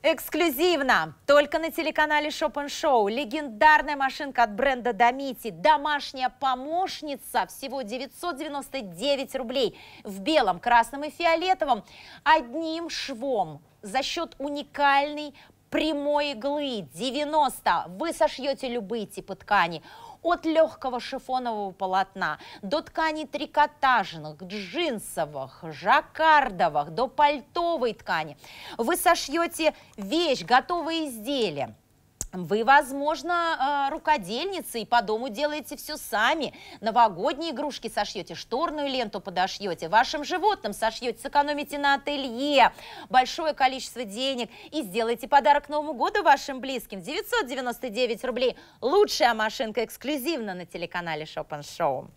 Эксклюзивно! Только на телеканале Шопен Шоу легендарная машинка от бренда Домити, домашняя помощница, всего 999 рублей в белом, красном и фиолетовом, одним швом за счет уникальной прямой иглы 90 вы сошьете любые типы ткани от легкого шифонового полотна до тканей трикотажных, джинсовых, жаккардовых, до пальтовой ткани. Вы сошьете вещь, готовые изделия. Вы, возможно, э, рукодельницы и по дому делаете все сами. Новогодние игрушки сошьете, шторную ленту подошьете, вашим животным сошьете, сэкономите на ателье большое количество денег и сделайте подарок Новому году вашим близким. 999 рублей. Лучшая машинка эксклюзивно на телеканале Шопен Шоу.